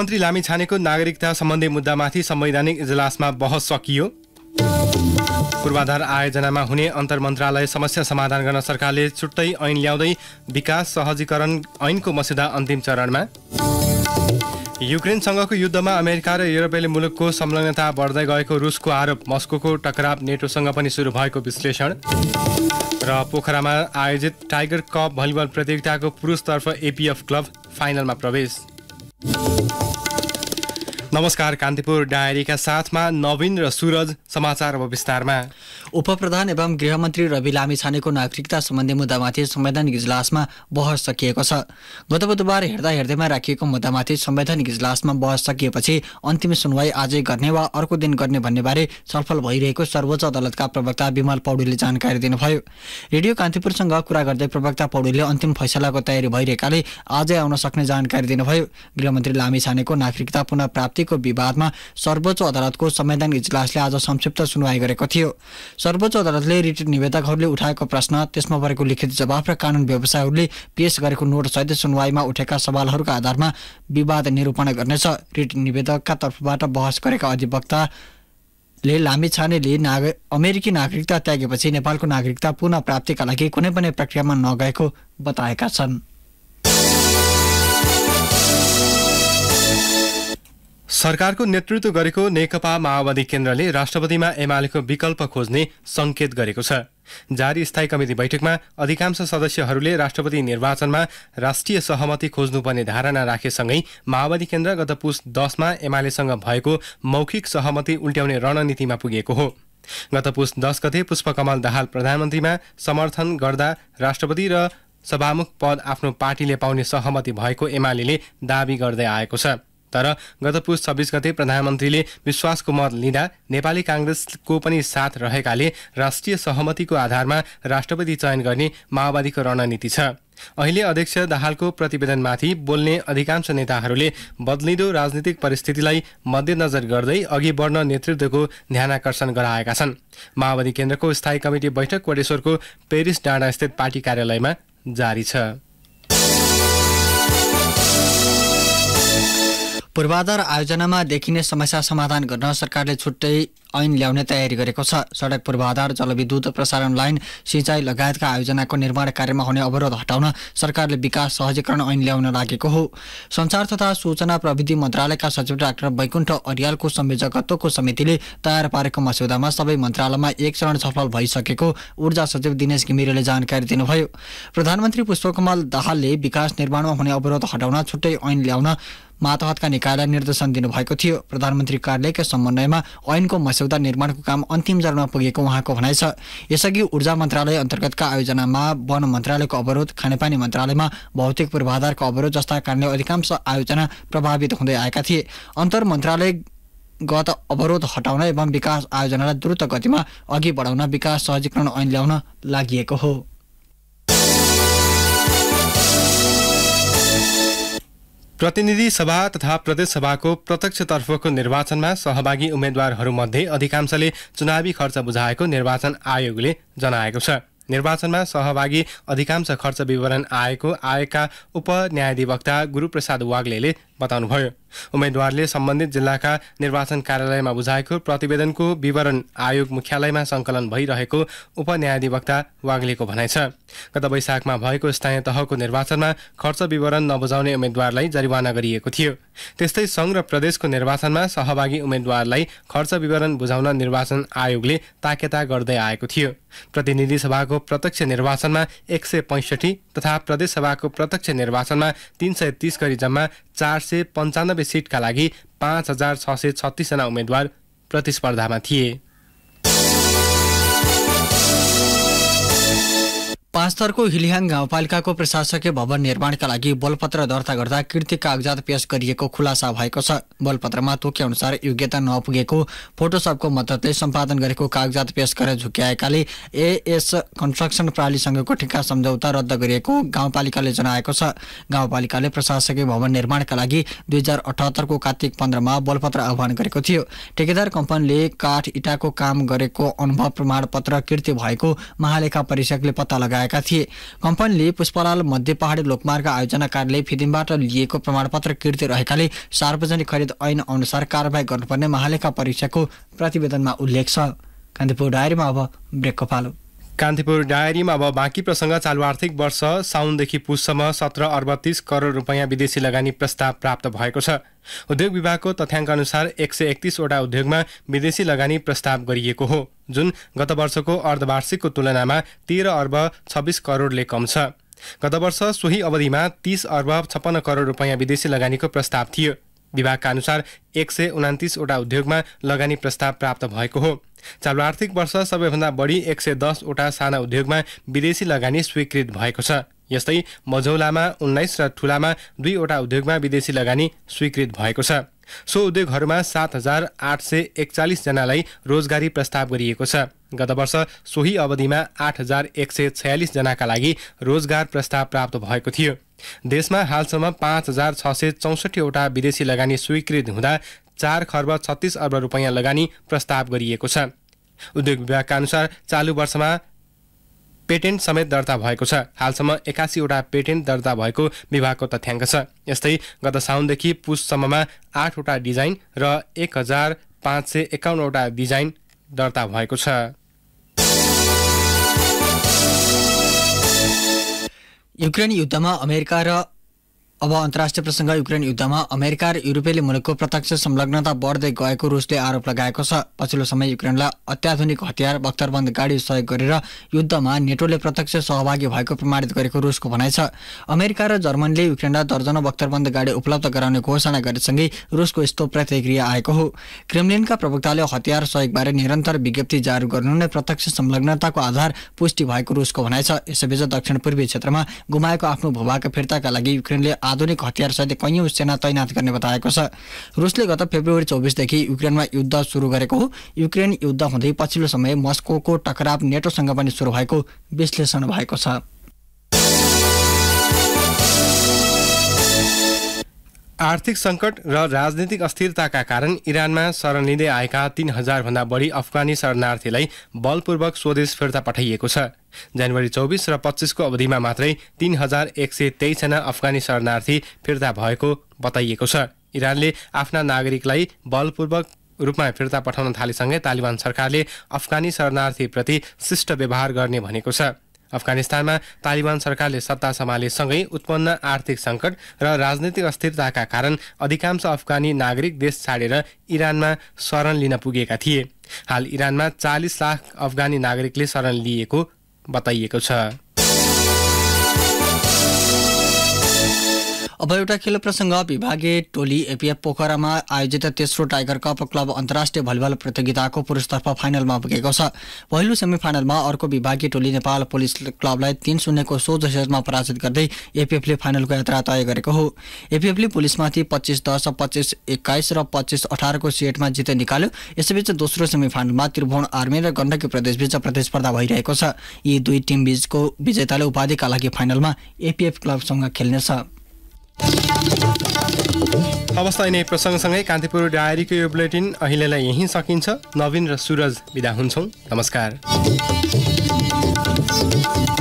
लामी लामिछानेको नागरिकता सम्बन्धी मुद्दामाथि संवैधानिक इजलासमा बहस सकियो पूर्वाधार आयोजनामा हुने अन्तर मन्त्रालय समस्या समाधान गर्न सरकारले छुट्टै ऐन ल्याउँदै विकास सहजीकरण ऐनको मस्यौदा अन्तिम चरणमा युक्रेनसँगको युद्धमा अमेरिका र युरोपेली मुलुकको संलग्नता बढ्दै गएको रुसको आरोप मस्को टकराव नेटोसँग पनि सुरु भएको विश्लेषण र पोखरामा आयोजित टाइगर कप भलिबल प्रतियोगिताको पुरुषतर्फ एपिएफ क्लब फाइनलमा प्रवेश नमस्कार कान्तिपुर डायरीका साथमा नवीन र सुरज समाचार अब विस्तारमा उपप्रधान एवं गृहमन्त्री रवि लामी छानेको नागरिकता सम्बन्धी मुद्दामाथि संवैधानिक इजलासमा बहस सकिएको छ गत बुधबार हेर्दा हेर्दैमा राखिएको मुद्दामाथि संवैधानिक इजलासमा बहस सकिएपछि अन्तिम सुनवाई आजै गर्ने वा अर्को दिन गर्ने भन्नेबारे छलफल भइरहेको सर्वोच्च अदालतका प्रवक्ता विमल पौडेलले जानकारी दिनुभयो रेडियो कान्तिपुरसँग कुरा गर्दै प्रवक्ता पौडेलले अन्तिम फैसलाको तयारी भइरहेकाले आजै आउन सक्ने जानकारी दिनुभयो गृहमन्त्री लामी छानेको नागरिकता पुनः प्राप्ति सम्पत्तिको विवादमा सर्वोच्च अदालतको संवैधानिक इजलासले आज संक्षिप्त सुनवाई गरेको थियो सर्वोच्च अदालतले रिट निवेदकहरूले उठाएको प्रश्न त्यसमा परेको लिखित जवाफ र कानुन व्यवसायहरूले पेश गरेको नोटसहित सुनवाईमा उठेका सवालहरूका आधारमा विवाद निरूपण गर्नेछ रिट निवेदकका तर्फबाट बहस गरेका अधिवक्ता ले छानेले नाग अमेरिकी नागरिकता त्यागेपछि नेपालको नागरिकता पुनः प्राप्तिका लागि कुनै पनि प्रक्रियामा नगएको बताएका छन् सरकारको नेतृत्व गरेको नेकपा माओवादी केन्द्रले राष्ट्रपतिमा एमालेको विकल्प खोज्ने सङ्केत गरेको छ जारी स्थायी कमिति बैठकमा अधिकांश सदस्यहरूले राष्ट्रपति निर्वाचनमा राष्ट्रिय सहमति खोज्नुपर्ने धारणा राखेसँगै माओवादी केन्द्र गत पुस दसमा एमालेसँग भएको मौखिक सहमति उल्ट्याउने रणनीतिमा पुगेको हो गत पुस दस गते पुष्पकमल दाहाल प्रधानमन्त्रीमा समर्थन गर्दा राष्ट्रपति र सभामुख पद आफ्नो पार्टीले पाउने सहमति भएको एमाले दावी गर्दै आएको छ तर गत पुस छब्बिस गते प्रधानमन्त्रीले विश्वासको मत लिँदा नेपाली काङ्ग्रेसको पनि साथ रहेकाले राष्ट्रिय सहमतिको आधारमा राष्ट्रपति चयन गर्ने माओवादीको रणनीति छ अहिले अध्यक्ष दाहालको प्रतिवेदनमाथि बोल्ने अधिकांश नेताहरूले बदलिँदो राजनीतिक परिस्थितिलाई मध्यनजर गर्दै अघि बढ्न नेतृत्वको ध्यानकर्षण गराएका छन् माओवादी केन्द्रको स्थायी कमिटी बैठक कोटेश्वरको पेरिस डाँडास्थित पार्टी कार्यालयमा जारी छ पूर्वाधार आयोजनामा देखिने समस्या समाधान गर्न सरकारले छुट्टै ऐन ल्याउने तयारी गरेको छ सडक पूर्वाधार जलविद्युत प्रसारण लाइन सिँचाइ लगायतका आयोजनाको निर्माण कार्यमा हुने अवरोध हटाउन सरकारले विकास सहजीकरण ऐन ल्याउन लागेको हो संचार तथा सूचना प्रविधि मन्त्रालयका सचिव डाक्टर वैकुण्ठ अरियालको संयोजकत्वको समितिले तयार पारेको मस्यौदामा सबै मन्त्रालयमा एक चरण सफल भइसकेको ऊर्जा सचिव दिनेश घिमिरेले जानकारी दिनुभयो प्रधानमन्त्री पुष्पकमल दाहालले विकास निर्माणमा हुने अवरोध हटाउन छुट्टै ऐन ल्याउन मातहतका निकायलाई निर्देशन दिनुभएको थियो प्रधानमन्त्री कार्यालयका समन्वयमा ऐनको मस्यौदा निर्माणको काम अन्तिम चरणमा पुगेको उहाँको भनाइ छ यसअघि ऊर्जा मन्त्रालय अन्तर्गतका आयोजनामा वन मन्त्रालयको अवरोध खानेपानी मन्त्रालयमा भौतिक पूर्वाधारको अवरोध जस्ता कारणले अधिकांश आयोजना प्रभावित हुँदै आएका थिए अन्तर मन्त्रालय गत अवरोध हटाउन एवं विकास आयोजनालाई द्रुत गतिमा अघि बढाउन विकास सहजीकरण ऐन ल्याउन लागि हो प्रतिनिधि सभा तथा प्रदेश सभाको प्रत्यक्षतर्फको निर्वाचनमा सहभागी उम्मेद्वारहरूमध्ये अधिकांशले चुनावी खर्च बुझाएको निर्वाचन आयोगले जनाएको छ निर्वाचनमा सहभागी अधिकांश खर्च विवरण आएको आयोगका उपन्यायाधिवक्ता गुरुप्रसाद वाग्ले बताउनुभयो उम्मेद्वारले सम्बन्धित जिल्लाका निर्वाचन कार्यालयमा बुझाएको प्रतिवेदनको विवरण आयोग मुख्यालयमा सङ्कलन भइरहेको उपन्यायाधिवक्ता वाग्लेको भनाइ छ गत वैशाखमा भएको स्थानीय तहको निर्वाचनमा खर्च विवरण नबुझाउने उम्मेद्वारलाई जरिवाना गरिएको थियो त्यस्तै सङ्घ र प्रदेशको निर्वाचनमा सहभागी उम्मेद्वारलाई खर्च विवरण बुझाउन निर्वाचन आयोगले ताकेता गर्दै आएको थियो प्रतिनिधि सभाको प्रत्यक्ष निर्वाचनमा एक सय पैँसठी तथा प्रदेशसभाको प्रत्यक्ष निर्वाचनमा तिन सय तिस गरी जम्मा चार सय पन्चानब्बे सिटका लागि पाँच हजार छ सय छत्तिसजना उम्मेद्वार प्रतिस्पर्धामा थिए पाँचथरको हिलिहाङ गाउँपालिकाको प्रशासकीय भवन निर्माणका लागि बलपत्र दर्ता गर्दा कृति कागजात पेश गरिएको खुलासा भएको छ बलपत्रमा अनुसार योग्यता नपुगेको फोटोसपको मद्दतले सम्पादन गरेको कागजात पेश गरेर झुक्याएकाले एएस कन्स्ट्रक्सन प्रणालीसँगको ठिक्का सम्झौता रद्द गरिएको गाउँपालिकाले जनाएको छ गाउँपालिकाले प्रशासकीय भवन निर्माणका लागि दुई हजार अठहत्तरको कार्तिक पन्ध्रमा बलपत्र आह्वान गरेको थियो ठेकेदार कम्पनीले काठ इटाको काम गरेको अनुभव प्रमाणपत्र कृति भएको महालेखा परीक्षकले पत्ता लगाएका गरेका थिए कम्पनीले पुष्पलाल मध्य पहाडी लोकमार्ग आयोजना कार्यालय फिदिमबाट लिएको प्रमाणपत्र कृति रहेकाले सार्वजनिक खरिद ऐन अनुसार कारवाही गर्नुपर्ने महालेखा परीक्षाको प्रतिवेदनमा उल्लेख छ कान्तिपुर डायरीमा अब ब्रेकको पालो कान्तिपुर डायरीमा अब बाँकी प्रसङ्ग चालु आर्थिक वर्ष साउनदेखि पुससम्म सत्र अर्ब तिस करोड रुपियाँ विदेशी लगानी प्रस्ताव प्राप्त भएको छ उद्योग विभागको तथ्याङ्क अनुसार एक सय एकतिसवटा उद्योगमा विदेशी लगानी प्रस्ताव गरिएको हो जुन गत वर्षको अर्धवार्षिकको तुलनामा तेह्र अर्ब छब्बिस करोडले कम छ गत वर्ष सोही अवधिमा तिस अर्ब छप्पन्न करोड रुपियाँ विदेशी लगानीको प्रस्ताव थियो विभागका अनुसार एक सय उनातिसवटा उद्योगमा लगानी प्रस्ताव प्राप्त भएको हो चालु आर्थिक वर्ष सबैभन्दा बढी एक सय दसवटा साना उद्योगमा विदेशी लगानी स्वीकृत भएको छ यस्तै मझौलामा उन्नाइस र ठुलामा दुईवटा उद्योगमा विदेशी लगानी स्वीकृत भएको छ सो उद्योगहरूमा सात हजार आठ सय एकचालिसजनालाई रोजगारी प्रस्ताव गरिएको छ गत वर्ष सोही अवधिमा आठ हजार एक सय छयालिसजनाका लागि रोजगार प्रस्ताव प्राप्त भएको थियो देशमा हालसम्म पाँच हजार छ सय चौसठीवटा विदेशी लगानी स्वीकृत हुँदा चार खर्ब छत्तिस अर्ब रुपैयाँ लगानी प्रस्ताव गरिएको छ उद्योग विभागका अनुसार चालु वर्षमा पेटेन्ट समेत दर्ता भएको छ हालसम्म एकासीवटा पेटेन्ट दर्ता भएको विभागको तथ्याङ्क छ यस्तै गत साउनदेखि पुससम्ममा आठवटा डिजाइन र एक हजार पाँच सय एकाउन्नवटा डिजाइन दर्ता भएको छ ዩክሬን ಯುದ್ಧማ አሜሪካ ራ अब अन्तर्राष्ट्रिय प्रसङ्ग युक्रेन युद्धमा अमेरिका र युरोपेली मुलुकको प्रत्यक्ष संलग्नता बढ्दै गएको रुसले आरोप लगाएको छ पछिल्लो समय युक्रेनलाई अत्याधुनिक हतियार बख्तरबन्द गाडी सहयोग गरेर युद्धमा नेटोले प्रत्यक्ष सहभागी भएको प्रमाणित गरेको रुसको भनाइ छ अमेरिका र जर्मनीले युक्रेनलाई दर्जनौ बख्तरबन्द गाडी उपलब्ध गराउने घोषणा गरेसँगै रुसको यस्तो प्रतिक्रिया आएको हो क्रेमलिनका प्रवक्ताले हतियार सहयोगबारे निरन्तर विज्ञप्ति जारी गर्नु नै प्रत्यक्ष संलग्नताको आधार पुष्टि भएको रुसको भनाइ छ यसैबीच दक्षिण पूर्वी क्षेत्रमा गुमाएको आफ्नो भूभाग फिर्ताका लागि युक्रेनले आधुनिक हतियारसहित कैयौँ सेना तैनात गर्ने बताएको छ रुसले गत फेब्रुअरी चौबिसदेखि युक्रेनमा युद्ध सुरु गरेको हो युक्रेन युद्ध हुँदै पछिल्लो समय मस्को टकराव नेटोसँग पनि सुरु भएको विश्लेषण भएको छ आर्थिक सङ्कट र राजनीतिक अस्थिरताका कारण इरानमा शरण लिँदै आएका तीन हजारभन्दा बढी अफगानी शरणार्थीलाई बलपूर्वक स्वदेश फिर्ता पठाइएको छ जनवरी चौबिस र पच्चिसको अवधिमा मात्रै तीन हजार एक सय तेइसजना अफगानी शरणार्थी फिर्ता भएको बताइएको छ इरानले आफ्ना नागरिकलाई बलपूर्वक रूपमा फिर्ता पठाउन थालेसँगै तालिबान सरकारले अफगानी शरणार्थीप्रति शिष्ट व्यवहार गर्ने भनेको छ अफगानिस्तानमा तालिबान सरकारले सत्ता सम्हालेसँगै उत्पन्न आर्थिक सङ्कट र राजनैतिक अस्थिरताका कारण अधिकांश अफगानी नागरिक देश छाडेर इरानमा शरण लिन पुगेका थिए हाल इरानमा चालिस लाख अफगानी नागरिकले शरण लिएको bata cơ sở अब एउटा खेल प्रसङ्ग विभागीय टोली एपिएफ पोखरामा आयोजित तेस्रो टाइगर कप क्लब अन्तर्राष्ट्रिय भलिबल प्रतियोगिताको पुरुषतर्फ फाइनलमा पुगेको छ पहिलो सेमी फाइनलमा अर्को विभागीय टोली नेपाल पुलिस क्लबलाई तीन शून्यको सोझो सेटमा पराजित गर्दै एपिएफले फाइनलको यात्रा तय गरेको हो एपिएफले पुलिसमाथि पच्चिस दस पच्चिस एक्काइस र पच्चिस अठारको सेटमा जित निकाल्यो यसैबीच दोस्रो सेमी फाइनलमा त्रिभुवन आर्मी र गण्डकी प्रदेशबीच प्रतिस्पर्धा भइरहेको छ यी दुई टिमबीचको विजेताले उपाधिका लागि फाइनलमा एपिएफ क्लबसँग खेल्नेछ अवस्था यिनै प्रसङ्गसँगै कान्तिपुर डायरीको यो बुलेटिन अहिलेलाई यहीँ सकिन्छ नवीन र सुरज बिदा हुन्छौँ नमस्कार